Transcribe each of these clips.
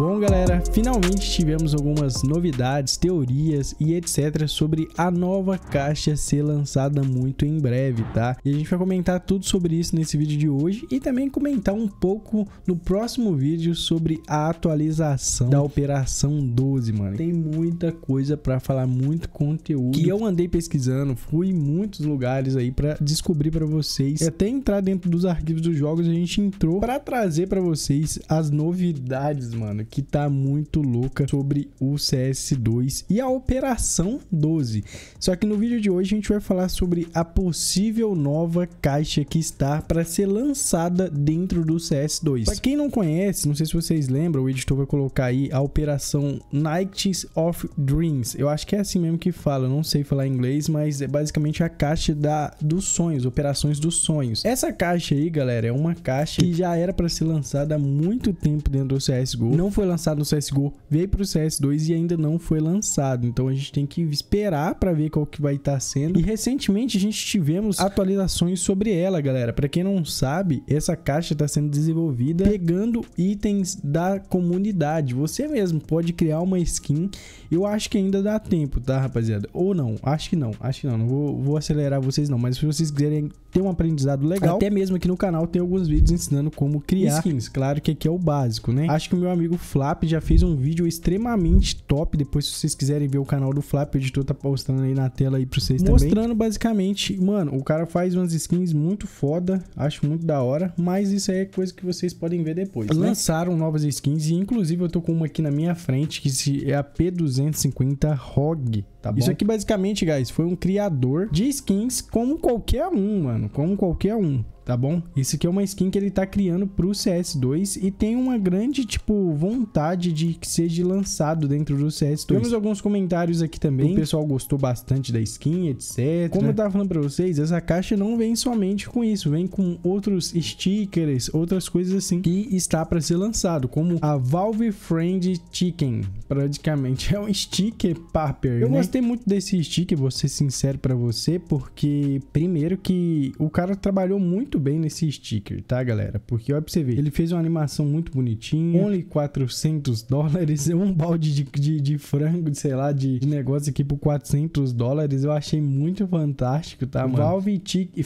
Bom, galera, finalmente tivemos algumas novidades, teorias e etc sobre a nova caixa ser lançada muito em breve, tá? E a gente vai comentar tudo sobre isso nesse vídeo de hoje e também comentar um pouco no próximo vídeo sobre a atualização da Operação 12, mano. Tem muita coisa para falar, muito conteúdo que eu andei pesquisando, fui em muitos lugares aí para descobrir para vocês. E até entrar dentro dos arquivos dos jogos, a gente entrou para trazer para vocês as novidades, mano que tá muito louca sobre o CS2 e a Operação 12. Só que no vídeo de hoje a gente vai falar sobre a possível nova caixa que está para ser lançada dentro do CS2. Para quem não conhece, não sei se vocês lembram, o editor vai colocar aí a Operação Nights of Dreams. Eu acho que é assim mesmo que fala, não sei falar inglês, mas é basicamente a caixa da, dos sonhos, Operações dos Sonhos. Essa caixa aí, galera, é uma caixa que já era para ser lançada há muito tempo dentro do CSGO. Não foi foi lançado no CSGO, veio para o CS2 e ainda não foi lançado. Então a gente tem que esperar para ver qual que vai estar tá sendo. E recentemente a gente tivemos atualizações sobre ela, galera. Para quem não sabe, essa caixa está sendo desenvolvida pegando itens da comunidade. Você mesmo pode criar uma skin. Eu acho que ainda dá tempo, tá, rapaziada? Ou não, acho que não, acho que não. Não vou, vou acelerar vocês não, mas se vocês quiserem ter um aprendizado legal, até mesmo aqui no canal tem alguns vídeos ensinando como criar skins. Claro que aqui é o básico, né? Acho que o meu amigo Flap, já fez um vídeo extremamente top. Depois, se vocês quiserem ver o canal do Flap, o editor tá postando aí na tela aí pra vocês Mostrando também. Mostrando basicamente, mano, o cara faz umas skins muito foda, acho muito da hora, mas isso aí é coisa que vocês podem ver depois. Né? Lançaram novas skins e inclusive eu tô com uma aqui na minha frente, que é a P250 ROG. Tá Isso aqui basicamente, guys, foi um criador de skins como qualquer um, mano. Como qualquer um tá bom? Isso aqui é uma skin que ele tá criando pro CS2 e tem uma grande, tipo, vontade de que seja lançado dentro do CS2. Temos alguns comentários aqui também, o pessoal gostou bastante da skin, etc. Como eu tava falando pra vocês, essa caixa não vem somente com isso, vem com outros stickers, outras coisas assim que está para ser lançado, como a Valve Friend Chicken, praticamente. É um sticker paper, Eu né? gostei muito desse sticker, vou ser sincero pra você, porque primeiro que o cara trabalhou muito bem nesse sticker, tá, galera? Porque olha pra você ver, ele fez uma animação muito bonitinha, only 400 dólares, é um balde de, de, de frango, sei lá, de, de, negócio aqui por 400 dólares, eu achei muito fantástico, tá, mano? Valve Chicken,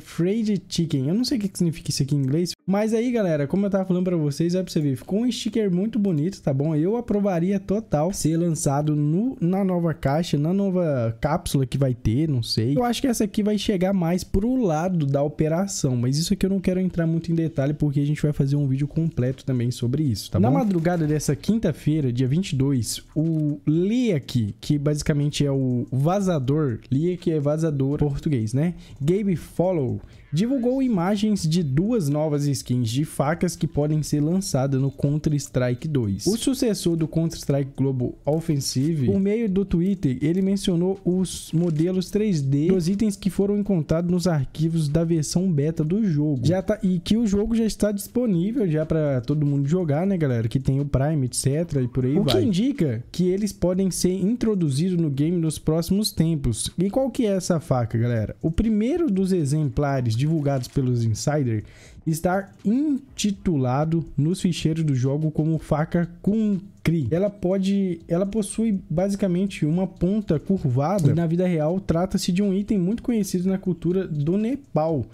Fried Chicken, eu não sei o que significa isso aqui em inglês, mas aí, galera, como eu tava falando pra vocês, vai pra você ver, ficou um sticker muito bonito, tá bom? Eu aprovaria total ser lançado no, na nova caixa, na nova cápsula que vai ter, não sei. Eu acho que essa aqui vai chegar mais pro lado da operação, mas isso aqui eu não quero entrar muito em detalhe, porque a gente vai fazer um vídeo completo também sobre isso, tá na bom? Na madrugada dessa quinta-feira, dia 22, o Leak, que basicamente é o vazador, Leak é vazador português, né? Gabe Follow divulgou imagens de duas novas skins de facas que podem ser lançadas no Counter-Strike 2. O sucessor do Counter-Strike Global Offensive, por meio do Twitter, ele mencionou os modelos 3D dos itens que foram encontrados nos arquivos da versão beta do jogo. Já tá, e que o jogo já está disponível já para todo mundo jogar, né, galera? Que tem o Prime, etc. e por aí o vai. O que indica que eles podem ser introduzidos no game nos próximos tempos. E qual que é essa faca, galera? O primeiro dos exemplares divulgados pelos insiders estar intitulado nos ficheiros do jogo como faca com Cri. Ela pode, ela possui basicamente uma ponta curvada e na vida real trata-se de um item muito conhecido na cultura do Nepal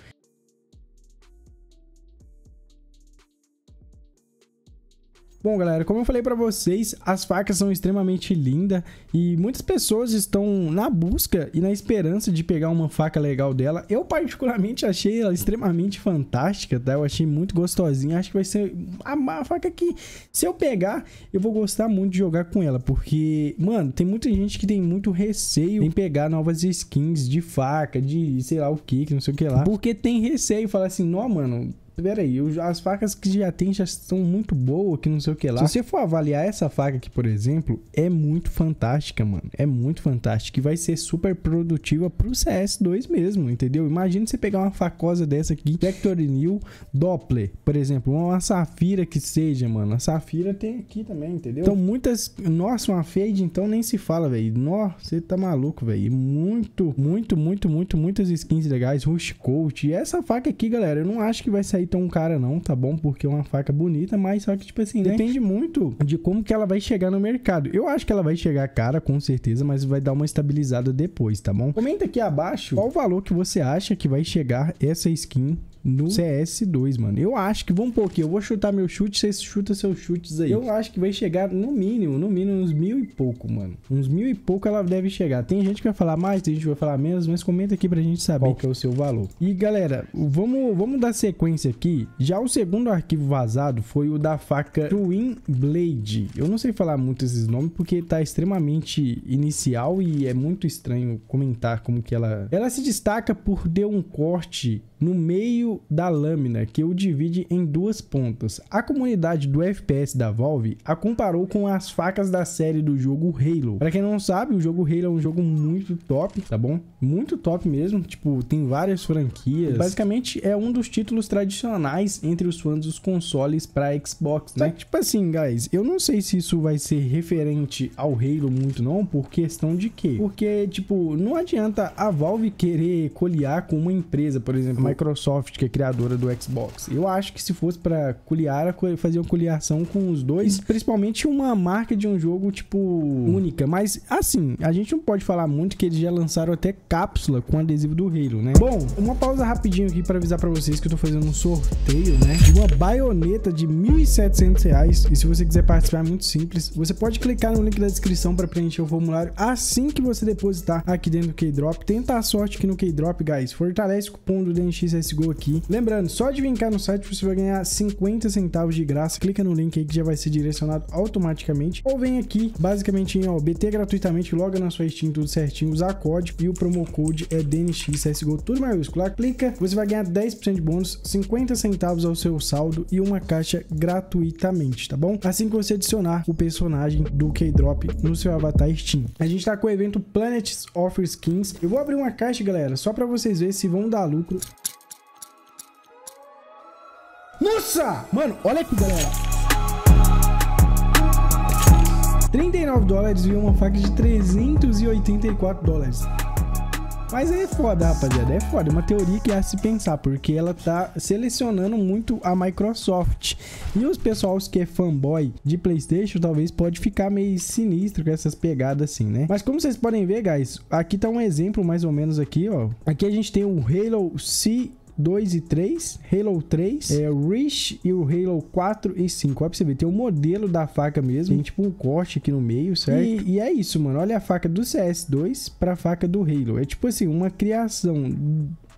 Bom, galera, como eu falei para vocês, as facas são extremamente lindas e muitas pessoas estão na busca e na esperança de pegar uma faca legal dela. Eu particularmente achei ela extremamente fantástica, tá? Eu achei muito gostosinha. Acho que vai ser a, faca que, se eu pegar, eu vou gostar muito de jogar com ela, porque, mano, tem muita gente que tem muito receio em pegar novas skins de faca, de sei lá o que, que não sei o que lá, porque tem receio, fala assim, não, mano, peraí, as facas que já tem já são muito boas, que não sei o que lá. Se você for avaliar essa faca aqui, por exemplo, é muito fantástica, mano. É muito fantástica e vai ser super produtiva pro CS2 mesmo, entendeu? Imagina você pegar uma facosa dessa aqui, new Doppler, por exemplo, uma safira que seja, mano. A safira tem aqui também, entendeu? Então muitas... Nossa, uma fade então nem se fala, velho. Nossa, você tá maluco, velho. Muito, muito, muito, muito, muitas skins legais, rush coat. E essa faca aqui, galera, eu não acho que vai sair um cara não, tá bom? Porque é uma faca bonita, mas só que, tipo assim, né? depende muito de como que ela vai chegar no mercado. Eu acho que ela vai chegar cara, com certeza, mas vai dar uma estabilizada depois, tá bom? Comenta aqui abaixo qual o valor que você acha que vai chegar essa skin no CS2, mano. Eu acho que, vamos pôr aqui, eu vou chutar meu chute, vocês chutam seus chutes aí. Eu acho que vai chegar no mínimo, no mínimo, uns mil e pouco, mano. Uns mil e pouco ela deve chegar. Tem gente que vai falar mais, tem gente que vai falar menos, mas comenta aqui pra gente saber qual que é o seu valor. E, galera, vamos, vamos dar sequência aqui. Já o segundo arquivo vazado foi o da faca Twin Blade. Eu não sei falar muito esses nomes porque tá extremamente inicial e é muito estranho comentar como que ela... Ela se destaca por ter um corte no meio meio da lâmina que o divide em duas pontas. A comunidade do FPS da Valve a comparou com as facas da série do jogo Halo. Para quem não sabe, o jogo Halo é um jogo muito top, tá bom? Muito top mesmo, tipo, tem várias franquias. Basicamente é um dos títulos tradicionais entre os fãs dos consoles para Xbox, né? Só que, tipo assim, guys, eu não sei se isso vai ser referente ao Halo muito não, por questão de quê? Porque, tipo, não adianta a Valve querer colear com uma empresa, por exemplo, a Microsoft, que é criadora do Xbox. Eu acho que se fosse para culiar, fazer uma culiação com os dois, e principalmente uma marca de um jogo tipo única, mas assim, a gente não pode falar muito que eles já lançaram até cápsula com adesivo do Halo, né? Bom, uma pausa rapidinho aqui para avisar para vocês que eu tô fazendo um sorteio, né, de uma baioneta de R$ 1.700 e se você quiser participar é muito simples, você pode clicar no link da descrição para preencher o formulário assim que você depositar aqui dentro do Keydrop. Tenta a sorte aqui no Keydrop, guys. Fortalece o cupom do DNXSGO aqui aqui. Lembrando, só de vincar no site você vai ganhar 50 centavos de graça. Clica no link aí que já vai ser direcionado automaticamente. Ou vem aqui, basicamente em OBT gratuitamente, loga na sua Steam tudo certinho, usar código e o promo code é DNXCSGO, tudo maiúsculo. Lá clica, você vai ganhar 10% de bônus, 50 centavos ao seu saldo e uma caixa gratuitamente, tá bom? Assim que você adicionar o personagem do K-Drop no seu avatar Steam. A gente tá com o evento Planets Offer Skins. Eu vou abrir uma caixa, galera, só para vocês verem se vão dar lucro nossa! Mano, olha aqui, galera. 39 dólares e uma faca de 384 dólares. Mas é foda, rapaziada, é foda. É uma teoria que há se pensar, porque ela tá selecionando muito a Microsoft. E os pessoal que é fanboy de Playstation, talvez pode ficar meio sinistro com essas pegadas assim, né? Mas como vocês podem ver, guys, aqui tá um exemplo mais ou menos aqui, ó. Aqui a gente tem o Halo C 2 e 3, Halo 3, é, Reach e o Halo 4 e 5. Olha pra você ver, tem o um modelo da faca mesmo, tem tipo um corte aqui no meio, certo? E, e é isso, mano. Olha a faca do CS2 pra faca do Halo. É tipo assim, uma criação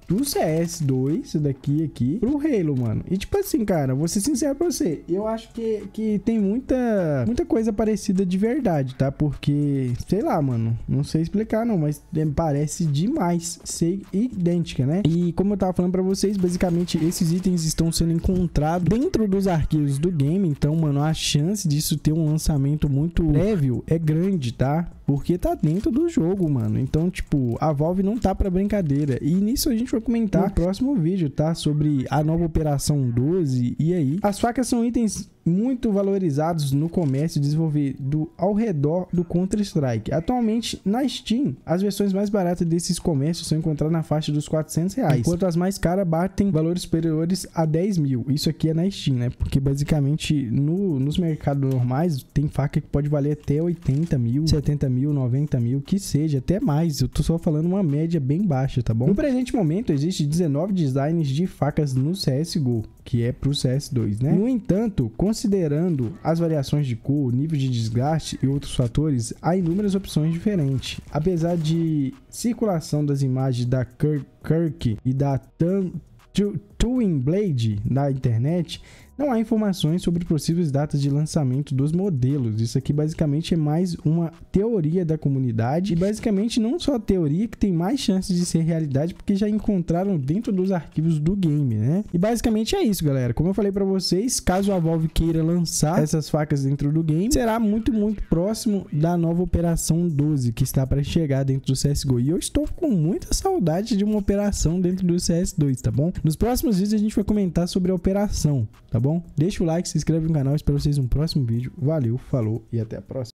do CS2, isso daqui aqui, pro Halo, mano. E tipo assim, cara, vou ser sincero pra você, eu acho que, que tem muita, muita coisa parecida de verdade, tá? Porque, sei lá, mano, não sei explicar não, mas é, parece demais ser idêntica, né? E como eu tava falando pra vocês, basicamente esses itens estão sendo encontrados dentro dos arquivos do game, então, mano, a chance disso ter um lançamento muito prévio é grande, tá? Porque tá dentro do jogo, mano. Então, tipo, a Valve não tá pra brincadeira. E nisso a gente gente vai comentar no próximo vídeo, tá? Sobre a nova Operação 12. E aí, as facas são itens muito valorizados no comércio desenvolvido ao redor do Counter-Strike. Atualmente, na Steam, as versões mais baratas desses comércios são encontradas na faixa dos 400 reais, enquanto as mais caras batem valores superiores a 10 mil. Isso aqui é na Steam, né? Porque basicamente no, nos mercados normais tem faca que pode valer até 80 mil, 70 mil, 90 mil, que seja, até mais. Eu tô só falando uma média bem baixa, tá bom? No presente momento, existe 19 designs de facas no CSGO que é para o CS2, né? No entanto, considerando as variações de cor, nível de desgaste e outros fatores, há inúmeras opções diferentes. Apesar de circulação das imagens da Kirk, Kirk e da Tan Twin Blade da internet, não há informações sobre possíveis datas de lançamento dos modelos. Isso aqui basicamente é mais uma teoria da comunidade e basicamente não só teoria que tem mais chances de ser realidade porque já encontraram dentro dos arquivos do game, né? E basicamente é isso, galera. Como eu falei para vocês, caso a Valve queira lançar essas facas dentro do game, será muito muito próximo da nova operação 12 que está para chegar dentro do CS:GO. E eu estou com muita saudade de uma operação dentro do CS2, tá bom? Nos próximos outros vídeos a gente vai comentar sobre a operação, tá bom? Deixa o like, se inscreve no canal, espero vocês no próximo vídeo. Valeu, falou e até a próxima.